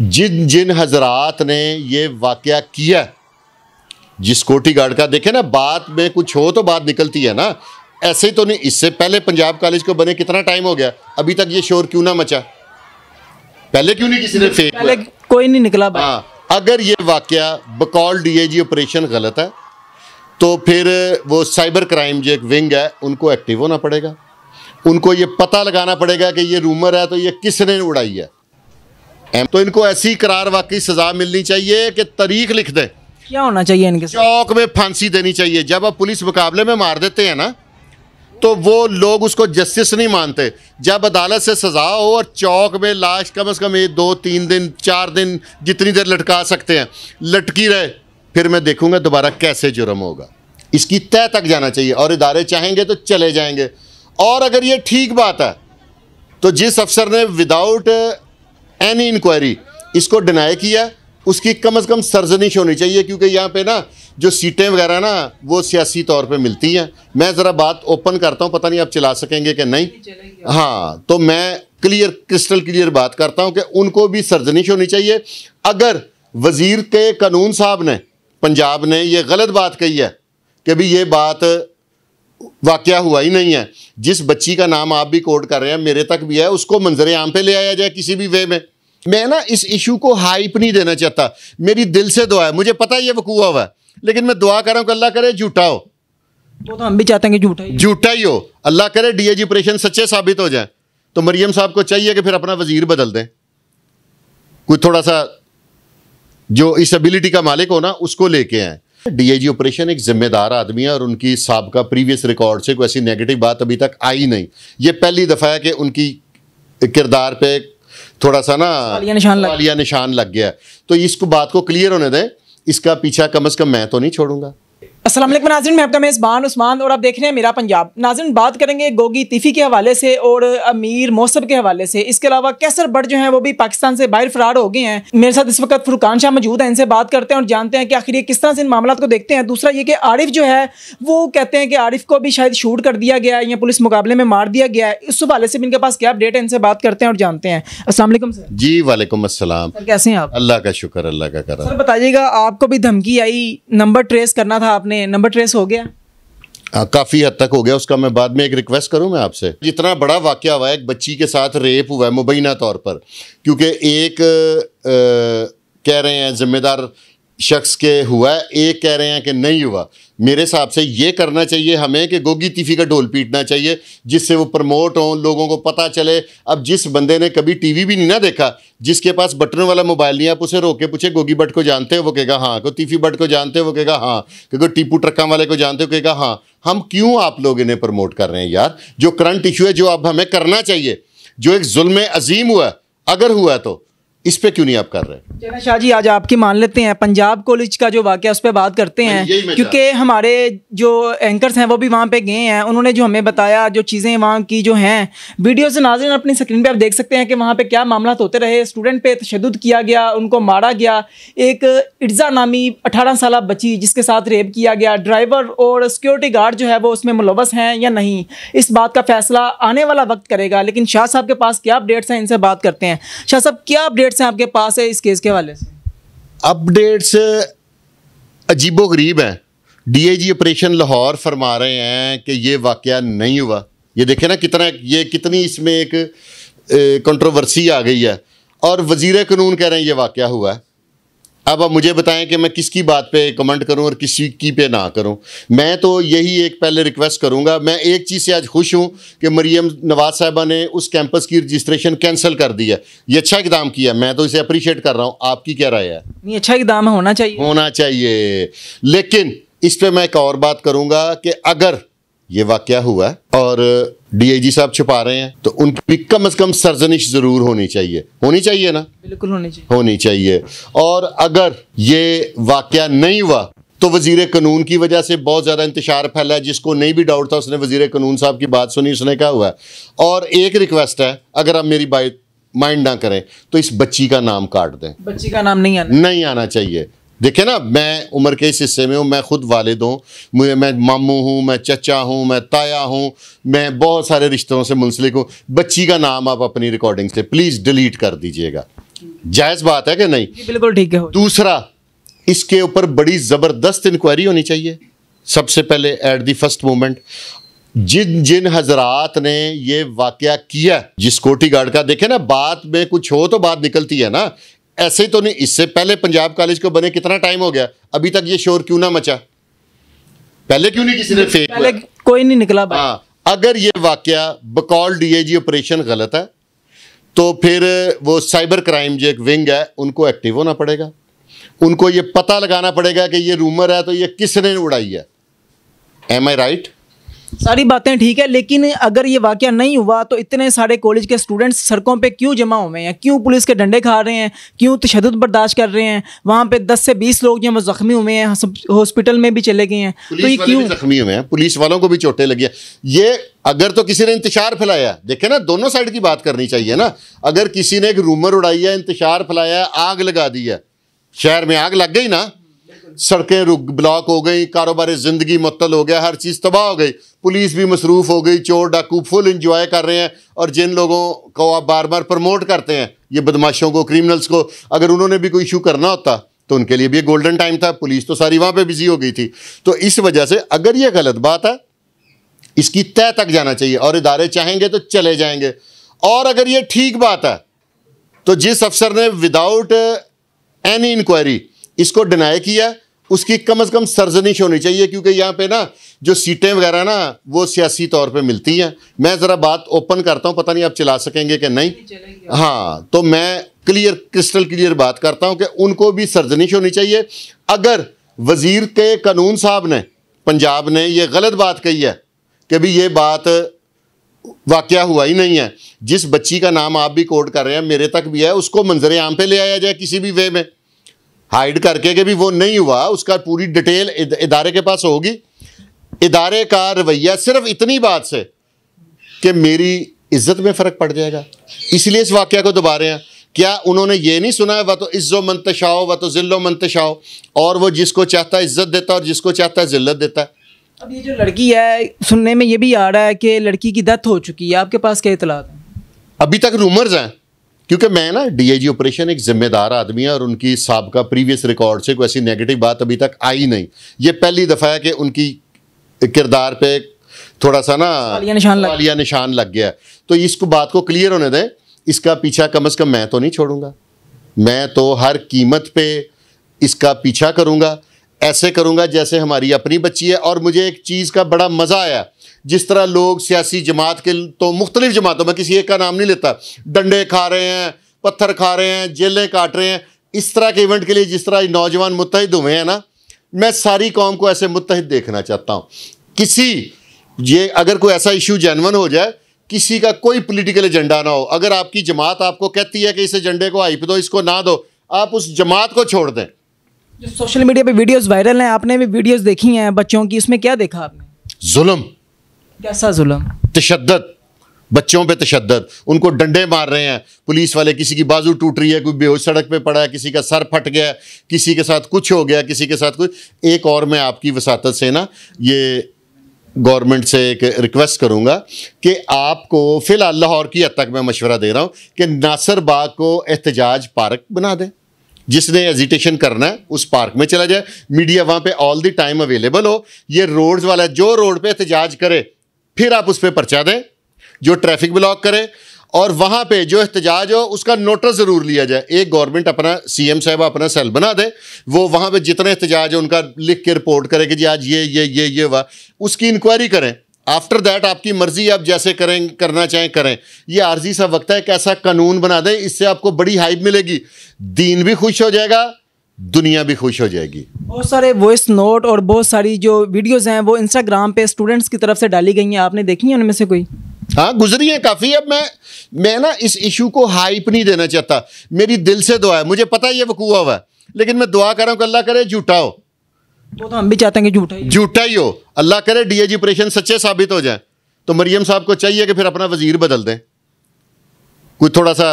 जिन जिन हजरात ने ये वाक्य किया जिस कोटी गार्ड का देखे ना बात में कुछ हो तो बात निकलती है ना ऐसे ही तो नहीं इससे पहले पंजाब कॉलेज को बने कितना टाइम हो गया अभी तक ये शोर क्यों ना मचा पहले क्यों नहीं किसी ने फेक पहले कोई नहीं निकला हाँ अगर ये वाक्य बकौल डीएजी ऑपरेशन गलत है तो फिर वो साइबर क्राइम जो एक विंग है उनको एक्टिव होना पड़ेगा उनको ये पता लगाना पड़ेगा कि ये रूमर है तो ये किसने उड़ाई है तो इनको ऐसी करार वाकई सजा मिलनी चाहिए कि तारीख लिख दे क्या होना चाहिए इनके चौक में फांसी देनी चाहिए जब आप पुलिस मुकाबले में मार देते हैं ना तो वो लोग उसको जस्टिस नहीं मानते जब अदालत से सजा हो और चौक में लाश कम से कम एक दो तीन दिन चार दिन जितनी देर लटका सकते हैं लटकी रहे फिर मैं देखूंगा दोबारा कैसे जुर्म होगा इसकी तय तक जाना चाहिए और इदारे चाहेंगे तो चले जाएंगे और अगर ये ठीक बात है तो जिस अफसर ने विदाउट एनी इंक्वायरी इसको डिनाई किया उसकी कम अज़ कम सरजनिश होनी चाहिए क्योंकि यहाँ पे ना जो सीटें वगैरह ना वो सियासी तौर पे मिलती हैं मैं ज़रा बात ओपन करता हूँ पता नहीं आप चला सकेंगे कि नहीं हाँ तो मैं क्लियर क्रिस्टल क्लियर बात करता हूँ कि उनको भी सरजनिश होनी चाहिए अगर वज़ीर के कानून साहब ने पंजाब ने ये गलत बात कही है कि भाई ये बात वाक़ हुआ ही नहीं है जिस बच्ची का नाम आप भी कोर्ट कर रहे हैं मेरे तक भी है उसको मंजर आम पे ले आया जाए किसी भी वे में मैं ना इस इशू को हाइप नहीं देना चाहता मेरी दिल से दुआ है मुझे पता ये वकूआ हुआ है लेकिन मैं दुआ कर रहा हूँ कि अल्लाह करे झूठा हो तो, तो हम भी चाहते हैं कि झूठा ही झूठा ही हो अल्लाह करे डी ऑपरेशन सच्चे साबित हो जाए तो मरियम साहब को चाहिए कि फिर अपना वजीर बदल दें कोई थोड़ा सा जो इस एबिलिटी का मालिक हो ना उसको लेके आए डीआईजी ऑपरेशन एक जिम्मेदार आदमी है और उनकी सबका प्रीवियस रिकॉर्ड से कोई ऐसी नेगेटिव बात अभी तक आई नहीं ये पहली दफ़ा है कि उनकी किरदार पे थोड़ा सा ना निशान लग निशान लग गया तो इसको बात को क्लियर होने दें इसका पीछा कम अज़ कम मैं तो नहीं छोड़ूंगा असलम नाजन मैं आपका मेज़बान उस्मान और आप देख रहे हैं मेरा पंजाब नाजन बात करेंगे गोगी तिफी के हवाले से और अमीर मौसब के हवाले से इसके अलावा कैसर बट जो है वो भी पाकिस्तान से बाहर फरार हो गए हैं मेरे साथ इस वक्त फुरकान शाह मौजूद हैं इनसे बात करते हैं और जानते हैं कि आखिर ये किस तरह से इन मामला को देखते हैं दूसरा ये कि आरिफ जो है वो कहते हैं कि आरिफ को भी शायद शूट कर दिया गया है या पुलिस मुकाबले में मार दिया गया है इस हवाले से भी इनके पास क्या अपडेट है इनसे बात करते हैं और जानते हैं असल जी वालेकुम असलम कैसे हैं आप अल्लाह का शुक्र अल्लाह का कर बताइएगा आपको भी धमकी आई नंबर ट्रेस करना था आपने आपने नंबर ट्रेस हो गया आ, हाँ, काफ़ी हद तक हो गया उसका मैं बाद में एक रिक्वेस्ट करूं मैं आपसे इतना बड़ा वाक्य हुआ एक बच्ची के साथ रेप हुआ है मुबैना तौर पर क्योंकि एक आ, कह रहे हैं जिम्मेदार शख्स के हुआ है एक कह रहे हैं कि नहीं हुआ मेरे हिसाब से ये करना चाहिए हमें कि गोगी तीफी का ढोल पीटना चाहिए जिससे वो प्रमोट हों लोगों को पता चले अब जिस बंदे ने कभी टीवी भी नहीं ना देखा जिसके पास बटन वाला मोबाइल नहीं आप उसे रोक के पूछे गोगी भट्ट को जानते हो वो कहेगा हाँ को तीफी भट्ट को जानते हो वो कहेगा हाँ क्योंकि टीपू ट्रक्का वाले को जानते हो कहेगा हाँ हम क्यों आप लोग इन्हें प्रमोट कर रहे हैं यार जो करंट इशू है जो अब हमें करना चाहिए जो एक जुल्म अजीम हुआ अगर हुआ तो इस पे क्यों नहीं आप कर रहे शाह जी आज आपकी मान लेते हैं पंजाब कॉलेज का जो वाक्य उस पर बात करते हैं क्योंकि हमारे जो एंकर्स हैं वो भी वहाँ पे गए हैं उन्होंने जो हमें बताया जो चीज़ें वहाँ की जो हैं वीडियो से नाजर अपनी स्क्रीन पे आप देख सकते हैं कि वहाँ पे क्या मामला होते रहे स्टूडेंट पे तशद किया गया उनको मारा गया एक इर्जा नामी अठारह साल बची जिसके साथ रेप किया गया ड्राइवर और सिक्योरिटी गार्ड जो है वो उसमें मुलवस हैं या नहीं इस बात का फैसला आने वाला वक्त करेगा लेकिन शाह साहब के पास क्या अपडेट्स हैं इनसे बात करते हैं शाह साहब क्या अपडेट्स अपडेट्स हैं आपके पास है इस केस के हवाले से अपडेट्स अजीबो गरीब है डीएजी ऑपरेशन लाहौर फरमा रहे हैं कि ये वाक्य नहीं हुआ ये देखे ना कितना ये कितनी इसमें एक कंट्रोवर्सी आ गई है और वजीर कानून कह रहे हैं ये वाक़ हुआ है अब आप मुझे बताएं कि मैं किसकी बात पे कमेंट करूं और किसी की पे ना करूं मैं तो यही एक पहले रिक्वेस्ट करूंगा मैं एक चीज़ से आज खुश हूं कि मरीम नवाज साहबा ने उस कैंपस की रजिस्ट्रेशन कैंसिल कर दी है ये अच्छा इकदाम किया मैं तो इसे अप्रिशिएट कर रहा हूँ आपकी क्या राय है नहीं अच्छा इकदाम होना चाहिए होना चाहिए लेकिन इस पर मैं एक और बात करूँगा कि अगर ये वाक़ हुआ और डीआईजी साहब छुपा रहे हैं तो उनकी भी कम से कम सरजनिश ज़रूर होनी चाहिए होनी चाहिए ना बिल्कुल होनी चाहिए होनी चाहिए और अगर ये वाक़ नहीं हुआ तो वजीर कानून की वजह से बहुत ज़्यादा इंतजार फैला है जिसको नहीं भी डाउट था उसने वजीर कानून साहब की बात सुनी उसने कहा हुआ और एक रिक्वेस्ट है अगर आप मेरी बात माइंड ना करें तो इस बच्ची का नाम काट दें बच्ची का नाम नहीं आना नहीं आना चाहिए देखे ना मैं उम्र के इस हिस्से में हूँ मैं ख़ुद वालिद हूँ मुझे मैं मामू हूँ मैं चचा हूँ मैं ताया हूँ मैं बहुत सारे रिश्तों से मुंसलिक हूँ बच्ची का नाम आप अपनी रिकॉर्डिंग से प्लीज़ डिलीट कर दीजिएगा जायज़ बात है कि नहीं बिल्कुल ठीक है दूसरा इसके ऊपर बड़ी ज़बरदस्त इंक्वायरी होनी चाहिए सबसे पहले एट दी फर्स्ट मोमेंट जिन जिन हजरात ने ये वाक़ किया जिस कोटी गार्ड का देखे ना बात में कुछ हो तो बात निकलती है ना ऐसे ही तो नहीं इससे पहले पंजाब कॉलेज को बने कितना टाइम हो गया अभी तक ये शोर क्यों ना मचा पहले क्यों नहीं किसी ने फेक पहले कोई नहीं निकला हाँ अगर ये वाक्य बकौल डीएजी ऑपरेशन गलत है तो फिर वो साइबर क्राइम जो एक विंग है उनको एक्टिव होना पड़ेगा उनको ये पता लगाना पड़ेगा कि ये रूमर है तो ये किसने उड़ाई है एम आई राइट सारी बातें ठीक है लेकिन अगर ये वाक्य नहीं हुआ तो इतने सारे कॉलेज के स्टूडेंट्स सड़कों पे क्यों जमा हुए हैं क्यों पुलिस के डंडे खा रहे हैं क्यों तशद बर्दाश्त कर रहे हैं वहाँ पे 10 से 20 लोग जो जख्मी हुए हैं हॉस्पिटल में भी चले गए हैं तो ये क्यों जख्मी हुए हैं पुलिस वालों को भी चोटें लगी ये अगर तो किसी ने इंतजार फैलाया देखे ना दोनों साइड की बात करनी चाहिए ना अगर किसी ने एक रूमर उड़ाई है इंतजार फैलाया आग लगा दी है शहर में आग लग गई ना सड़कें रुक ब्लॉक हो गई कारोबारी ज़िंदगी मतल हो गया हर चीज़ तबाह हो गई पुलिस भी मसरूफ़ हो गई चोर डाकू फुल इंजॉय कर रहे हैं और जिन लोगों को आप बार बार प्रमोट करते हैं ये बदमाशों को क्रिमिनल्स को अगर उन्होंने भी कोई इशू करना होता तो उनके लिए भी गोल्डन टाइम था पुलिस तो सारी वहाँ पर बिजी हो गई थी तो इस वजह से अगर ये गलत बात है इसकी तय तक जाना चाहिए और इदारे चाहेंगे तो चले जाएंगे और अगर ये ठीक बात है तो जिस अफसर ने विदाउट एनी इंक्वायरी इसको डिनाई किया उसकी कम अज़ कम सरजनिश होनी चाहिए क्योंकि यहाँ पे ना जो सीटें वगैरह ना वो सियासी तौर पे मिलती हैं मैं ज़रा बात ओपन करता हूँ पता नहीं आप चला सकेंगे कि नहीं हाँ तो मैं क्लियर क्रिस्टल क्लियर बात करता हूँ कि उनको भी सरजनिश होनी चाहिए अगर वज़ीर के कानून साहब ने पंजाब ने ये गलत बात कही है कि भी ये बात वाक़ हुआ ही नहीं है जिस बच्ची का नाम आप भी कोड कर रहे हैं मेरे तक भी है उसको मंजर आम पे ले आया जाए किसी भी वे में हाइड करके कि भी वो नहीं हुआ उसका पूरी डिटेल इदारे के पास होगी इदारे का रवैया सिर्फ इतनी बात से कि मेरी इज्जत में फ़र्क पड़ जाएगा इसलिए इस वाक्य को दोबारे हैं क्या उन्होंने ये नहीं सुना है वह तो इज्जो मंतशाओ वह तो ज़िल्लो मंतशाओ और वो जिसको चाहता है इज्जत देता है और जिसको चाहता है ज़िल्लत देता है अब ये जो लड़की है सुनने में ये भी आ रहा है कि लड़की की डेथ हो चुकी है आपके पास क्या इतला अभी तक रूमर्स हैं क्योंकि मैं ना डीआईजी ऑपरेशन एक जिम्मेदार आदमी है और उनकी सबका प्रीवियस रिकॉर्ड से कोई ऐसी नेगेटिव बात अभी तक आई नहीं ये पहली दफ़ा है कि उनकी किरदार पे थोड़ा सा ना निशान लग निशान लग गया तो इसको बात को क्लियर होने दें इसका पीछा कम अज़ कम मैं तो नहीं छोड़ूंगा मैं तो हर कीमत पे इसका पीछा करूंगा ऐसे करूंगा जैसे हमारी अपनी बच्ची है और मुझे एक चीज़ का बड़ा मज़ा आया जिस तरह लोग सियासी जमात के तो मुख्तलिफ जमातों में किसी एक का नाम नहीं लेता डंडे खा रहे हैं पत्थर खा रहे हैं जेलें काट रहे हैं इस तरह के इवेंट के लिए जिस तरह नौजवान मुतहद हुए हैं ना मैं सारी कौम को ऐसे मुतहद देखना चाहता हूँ किसी ये अगर कोई ऐसा इशू जैनवन हो जाए किसी का कोई पोलिटिकल एजेंडा ना हो अगर आपकी जमात आपको कहती है कि इस एजेंडे को हाइप दो इसको ना दो आप उस जमात को छोड़ दें जो सोशल मीडिया पे वीडियोस वायरल हैं आपने भी वीडियोस देखी हैं बच्चों की इसमें क्या देखा आपने जुल्म कैसा जुलम तशद बच्चों पे तशद उनको डंडे मार रहे हैं पुलिस वाले किसी की बाजू टूट रही है कोई बेहोश सड़क पे पड़ा है किसी का सर फट गया किसी के साथ कुछ हो गया किसी के साथ कुछ एक और मैं आपकी वसात से ना ये गवर्नमेंट से एक रिक्वेस्ट करूंगा कि आपको फ़िलहाल लाहौर की हद तक मैं मशवरा दे रहा हूँ कि नासर बाग को एहतजाज पार्क बना दें जिसने एजिटेशन करना है उस पार्क में चला जाए मीडिया वहाँ पे ऑल द टाइम अवेलेबल हो ये रोड्स वाला जो रोड पे एहतजाज करे फिर आप उस पर पर्चा दें जो ट्रैफिक ब्लॉक करे और वहाँ पे जो एहतजाज हो उसका नोटिस ज़रूर लिया जाए एक गवर्नमेंट अपना सीएम साहब अपना सेल बना दे वो वहाँ पे जितने एहतजाज हो उनका लिख के रिपोर्ट करे कि जी आज ये ये ये ये हुआ उसकी इंक्वायरी करें आफ्टर दैट आपकी मर्ज़ी आप जैसे करें करना चाहें करें ये आर्जी सा वक्त है एक ऐसा कानून बना दें इससे आपको बड़ी हाइप मिलेगी दीन भी खुश हो जाएगा दुनिया भी खुश हो जाएगी बहुत सारे वॉइस नोट और बहुत सारी जो वीडियोस हैं वो इंस्टाग्राम पे स्टूडेंट्स की तरफ से डाली गई हैं आपने देखी है उनमें से कोई हाँ गुजरी है काफ़ी अब मैं मैं ना इस इशू को हाइप नहीं देना चाहता मेरी दिल से दुआ है मुझे पता है ये वकूआ हुआ है लेकिन मैं दुआ कर रहा हूँ अल्लाह करे झूठा हो तो, तो हम भी चाहते हैं कि झूठा ही झूठा ही हो अल्लाह करे डीएजी ऑपरेशन सच्चे साबित हो जाए तो मरियम साहब को चाहिए कि फिर अपना वजीर बदल दें कोई थोड़ा सा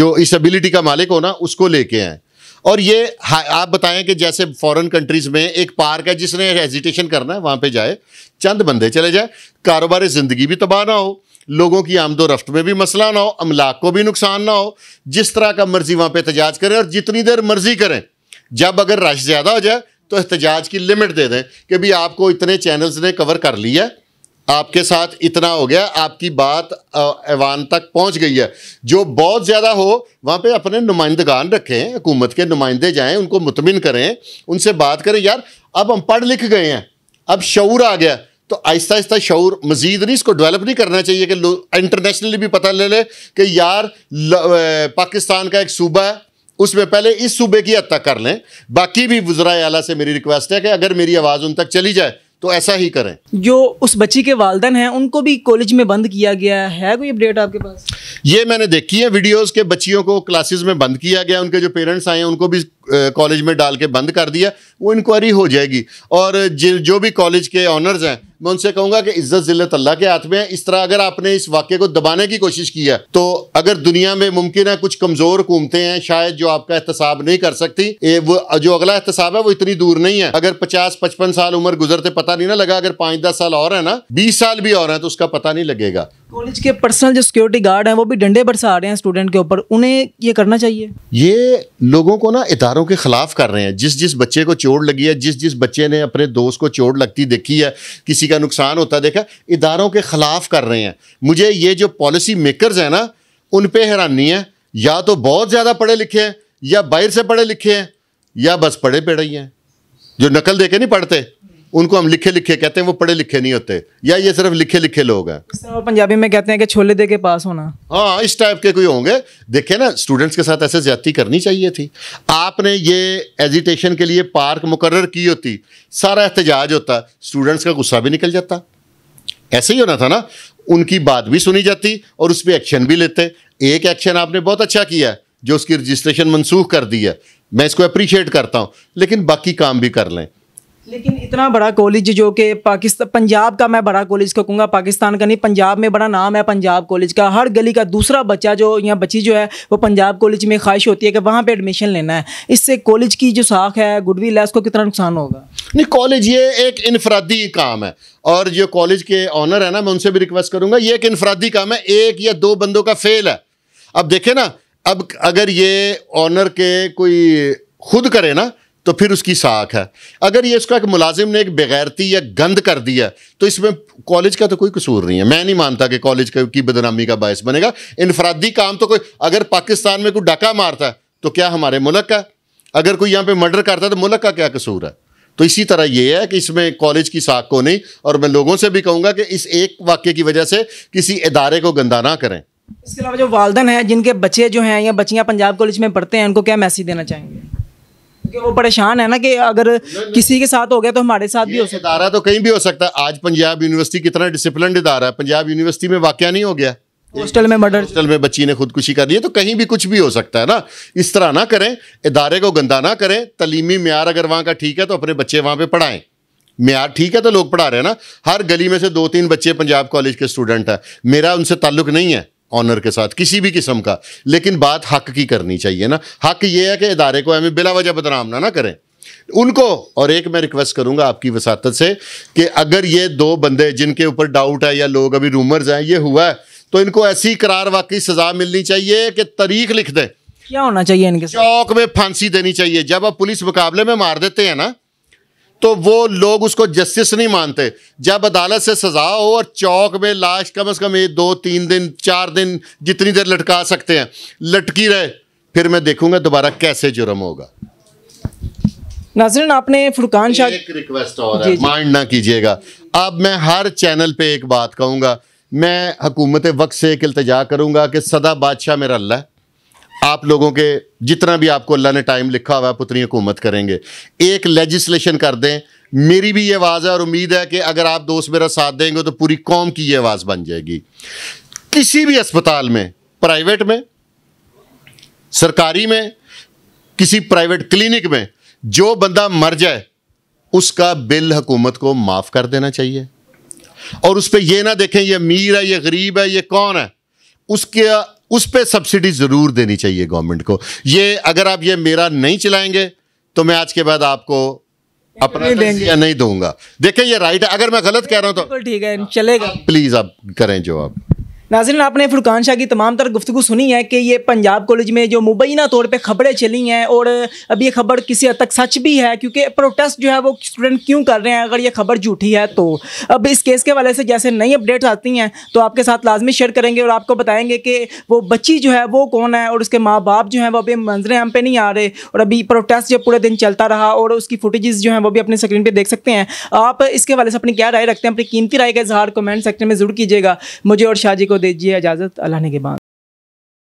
जो इस एबिलिटी का मालिक हो ना उसको लेके आए और ये आप बताएं कि जैसे फॉरेन कंट्रीज़ में एक पार्क है जिसने हेजिटेशन करना है वहाँ पे जाए चंद बंदे चले जाए कारोबार ज़िंदगी भी तबाह ना हो लोगों की आमदो रफ्त में भी मसला ना हो अमलाक को भी नुकसान ना हो जिस तरह का मर्जी वहाँ पर एहतजाज करें और जितनी देर मर्जी करें जब अगर रश ज़्यादा हो जाए तो एहतजाज की लिमिट दे दें कि भाई आपको इतने चैनल्स ने कवर कर लिया है आपके साथ इतना हो गया आपकी बात ऐवान तक पहुंच गई है जो बहुत ज़्यादा हो वहाँ पे अपने नुमाइंदगान रखें हुकूमत के नुमाइंदे जाएं उनको मुतमिन करें उनसे बात करें यार अब हम पढ़ लिख गए हैं अब शौर आ गया तो आहिस्ता आहिस्ता शूर मज़ीद नहीं इसको डेवलप नहीं करना चाहिए कि इंटरनेशनली भी पता ले लें कि यार पाकिस्तान का एक सूबा है उसमें पहले इस सूबे की हद तक कर लें बाकी भी वज्रा अला से मेरी रिक्वेस्ट है कि अगर मेरी आवाज़ उन तक चली जाए तो ऐसा ही करें जो उस बच्ची के वालदन हैं उनको भी कॉलेज में बंद किया गया है कोई अपडेट आपके पास ये मैंने देखी है वीडियोस के बच्चियों को क्लासेस में बंद किया गया उनके जो पेरेंट्स आए हैं उनको भी कॉलेज में डाल के बंद कर दिया वो इंक्वायरी हो जाएगी और जो भी कॉलेज के ऑनर्स हैं मैं उनसे कहूंगा कि इज्जत जिल्लत अल्लाह के हाथ में है इस तरह अगर आपने इस वाक्य को दबाने की कोशिश की है तो अगर दुनिया में मुमकिन है कुछ कमजोर हुकूमतें हैं शायद जो आपका एहतसाब नहीं कर सकती ए, वो जो अगला एहतसाब है वो इतनी दूर नहीं है अगर पचास पचपन साल उम्र गुजरते पता नहीं ना लगा अगर पांच दस साल और है ना बीस साल भी और है तो उसका पता नहीं लगेगा कॉलेज के पर्सनल जो सिक्योरिटी गार्ड हैं वो भी डंडे बरसा रहे हैं स्टूडेंट के ऊपर उन्हें ये करना चाहिए ये लोगों को ना इतारों के ख़िलाफ़ कर रहे हैं जिस जिस बच्चे को चोट लगी है जिस जिस बच्चे ने अपने दोस्त को चोट लगती देखी है किसी का नुकसान होता देखा इदारों के ख़िलाफ़ कर रहे हैं मुझे ये जो पॉलिसी मेकरस हैं ना उन पर हैरानी है या तो बहुत ज़्यादा पढ़े लिखे हैं या बाहर से पढ़े लिखे हैं या बस पढ़े पढ़े ही हैं जो नकल दे के नहीं पढ़ते उनको हम लिखे लिखे कहते हैं वो पढ़े लिखे नहीं होते या ये सिर्फ लिखे लिखे लोग हैं पंजाबी में कहते हैं कि छोले दे के पास होना हाँ इस टाइप के कोई होंगे देखे ना स्टूडेंट्स के साथ ऐसे ज्यादा करनी चाहिए थी आपने ये एजिटेशन के लिए पार्क मुकर की होती सारा एहतजाज होता स्टूडेंट्स का गुस्सा भी निकल जाता ऐसे ही होना था ना उनकी बात भी सुनी जाती और उस पर एक्शन भी लेते एक एक्शन आपने बहुत अच्छा किया है जो उसकी रजिस्ट्रेशन मनसूख कर दी है मैं इसको अप्रिशिएट करता हूँ लेकिन बाकी काम भी कर लें लेकिन इतना बड़ा कॉलेज जो कि पाकिस्तान पंजाब का मैं बड़ा कॉलेज का कहूँगा पाकिस्तान का नहीं पंजाब में बड़ा नाम है पंजाब कॉलेज का हर गली का दूसरा बच्चा जो या बच्ची जो है वो पंजाब कॉलेज में ख्वाहिश होती है कि वहाँ पे एडमिशन लेना है इससे कॉलेज की जो साख है गुडविल है उसको कितना नुकसान होगा नहीं कॉलेज ये एक इनफरादी काम है और जो कॉलेज के ऑनर है ना मैं उनसे भी रिक्वेस्ट करूँगा ये एक इनफरादी काम है एक या दो बंदों का फेल है अब देखे ना अब अगर ये ऑनर के कोई खुद करे ना तो फिर उसकी साख है अगर ये उसका एक मुलाजिम ने एक बेगैरती या गंद कर दिया तो इसमें कॉलेज का तो कोई कसूर नहीं है मैं नहीं मानता कि कॉलेज की बदनामी का बायस बनेगा इनफरादी काम तो कोई अगर पाकिस्तान में कोई डाका मारता है तो क्या हमारे मुल्क का अगर कोई यहाँ पर मर्डर करता है तो मुल्क का क्या कसूर है तो इसी तरह ये है कि इसमें कॉलेज की साख को नहीं और मैं लोगों से भी कहूँगा कि इस एक वाक्य की वजह से किसी इदारे को गंदा ना करें इसके अलावा जो वालदन हैं जिनके बच्चे जो हैं या बच्चियाँ पंजाब कॉलेज में पढ़ते हैं उनको क्या मैसेज देना चाहेंगे वो परेशान है ना कि अगर किसी के साथ हो गया तो हमारे साथ भी हो सकता है तो कहीं भी हो सकता है आज पंजाब यूनिवर्सिटी कितना डिसिप्लिन इदारा है पंजाब यूनिवर्सिटी में वाक्य नहीं हो गया हॉस्टल में मर्डर हॉस्टल में बच्ची ने खुदकुशी कर ली है तो कहीं भी कुछ भी हो सकता है ना इस तरह ना करें इदारे को गंदा ना करें तलीमी मैार अगर वहाँ का ठीक है तो अपने बच्चे वहाँ पर पढ़ाएं मैार ठीक है तो लोग पढ़ा रहे हैं ना हर गली में से दो तीन बच्चे पंजाब कॉलेज के स्टूडेंट हैं मेरा उनसे ताल्लुक नहीं है ऑनर के साथ किसी भी किस्म का लेकिन बात हक की करनी चाहिए ना हक ये है कि इदारे को हमें बिला वजह बदनाम ना ना करें उनको और एक मैं रिक्वेस्ट करूंगा आपकी वसात से कि अगर ये दो बंदे जिनके ऊपर डाउट है या लोग अभी रूमर्स हैं ये हुआ है तो इनको ऐसी करार वाकई सजा मिलनी चाहिए कि तारीख लिख दें क्या होना चाहिए इनके चौक में फांसी देनी चाहिए जब आप पुलिस मुकाबले में मार देते हैं ना तो वो लोग उसको जस्टिस नहीं मानते जब अदालत से सज़ा हो और चौक में लाश कम अज़ कम एक दो तीन दिन चार दिन जितनी देर लटका सकते हैं लटकी रहे फिर मैं देखूंगा दोबारा कैसे जुर्म होगा नाजरन आपने फुरकान शाह एक रिक्वेस्ट और है माइंड ना कीजिएगा अब मैं हर चैनल पे एक बात कहूंगा मैं हकूमत वक्त से एक इल्तजा करूंगा कि सदा बादशाह मेरा अल्लाह आप लोगों के जितना भी आपको अल्लाह ने टाइम लिखा हुआ है पुतनी हुकूमत करेंगे एक लेजिस्लेशन कर दें मेरी भी ये आवाज़ है और उम्मीद है कि अगर आप दोस्त मेरा साथ देंगे तो पूरी कौम की ये आवाज़ बन जाएगी किसी भी अस्पताल में प्राइवेट में सरकारी में किसी प्राइवेट क्लिनिक में जो बंदा मर जाए उसका बिल हुकूमत को माफ़ कर देना चाहिए और उस पर यह ना देखें यह अमीर है यह गरीब है यह कौन है उसके उस पर सब्सिडी ज़रूर देनी चाहिए गवर्नमेंट को ये अगर आप ये मेरा नहीं चलाएंगे तो मैं आज के बाद आपको अपना नहीं या नहीं दूंगा देखें ये राइट है अगर मैं गलत कह रहा हूं तो ठीक है चलेगा प्लीज़ आप करें जो आप नाजिन आपने फुरकान शाह की तमाम तरह गुफ्तु सुनी है कि ये पंजाब कॉलेज में जो मुबैना तौर पर खबरें चली हैं और अब ये खबर किसी हद तक सच भी है क्योंकि प्रोटेस्ट जो है वो स्टूडेंट क्यों कर रहे हैं अगर ये खबर झूठी है तो अब इस केस के हवाले से जैसे नई अपडेट्स आती हैं तो आपके साथ लाजमी शेयर करेंगे और आपको बताएंगे कि वो बच्ची जो है वो कौन है और उसके माँ बाप जो है वो अभी मंजर हम पे नहीं आ रहे और अभी प्रोटेस्ट जो पूरे दिन चलता रहा और उसकी फुटेज जो है वो भी अपनी स्क्रीन पर देख सकते हैं आप इसके हवाले से अपनी क्या राय रखते हैं अपनी कीमती राय का इजहार कमेंट सेक्शन में जरूर कीजिएगा मुझे और शाह जी को दीजिए इजाज़त अल्लाह ने के बाद